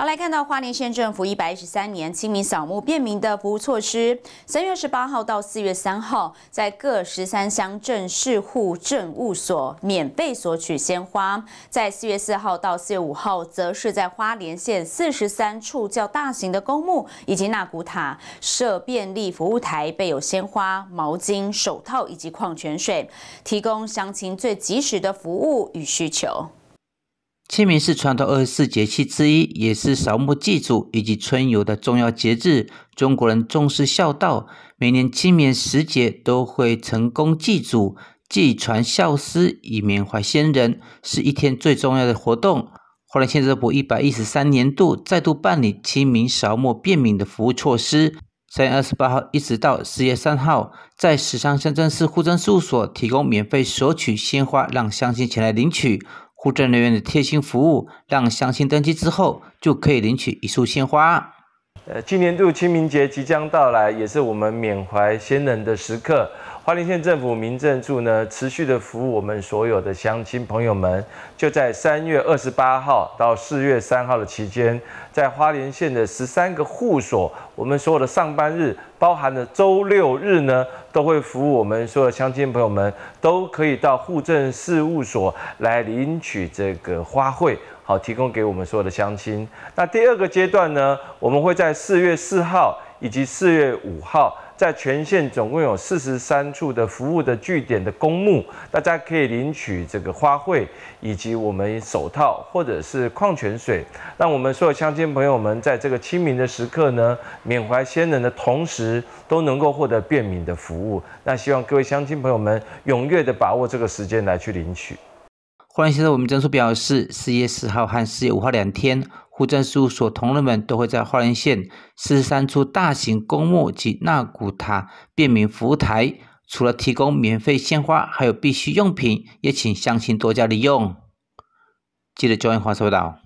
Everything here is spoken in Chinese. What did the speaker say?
好来看到花莲县政府一百一十三年清明扫墓便民的服务措施，三月十八号到四月三号，在各十三乡镇市户政务所免费索取鲜花；在四月四号到四月五号，则是在花莲县四十三处较大型的公墓以及纳古塔设便利服务台，备有鲜花、毛巾、手套以及矿泉水，提供乡亲最及时的服务与需求。清明是传统二十四节气之一，也是扫墓祭祖以及春游的重要节日。中国人重视孝道，每年清明时节都会成功祭祖、祭传孝思，以缅怀先人，是一天最重要的活动。湖南县发布一百一十三年度再度办理清明扫墓便民的服务措施，三月二十八号一直到四月三号，在石上乡镇市户政事务所提供免费索取鲜花，让乡亲前来领取。护证人员的贴心服务，让相亲登记之后就可以领取一束鲜花。呃，今年度清明节即将到来，也是我们缅怀先人的时刻。花莲县政府民政处呢，持续的服务我们所有的乡亲朋友们。就在三月二十八号到四月三号的期间，在花莲县的十三个户所，我们所有的上班日，包含的周六日呢，都会服务我们所有乡亲朋友们，都可以到户政事务所来领取这个花卉。好，提供给我们所有的乡亲。那第二个阶段呢？我们会在四月四号以及四月五号，在全县总共有四十三处的服务的据点的公墓，大家可以领取这个花卉以及我们手套或者是矿泉水，让我们所有乡亲朋友们在这个清明的时刻呢，缅怀先人的同时，都能够获得便民的服务。那希望各位乡亲朋友们踊跃的把握这个时间来去领取。花莲县的我们政府表示，四月四号和四月五号两天，户政事务所同仁们都会在花莲县四十三处大型公墓及纳古塔便民服务台，除了提供免费鲜花，还有必需用品，也请乡亲多加利用。记得江一凡报道。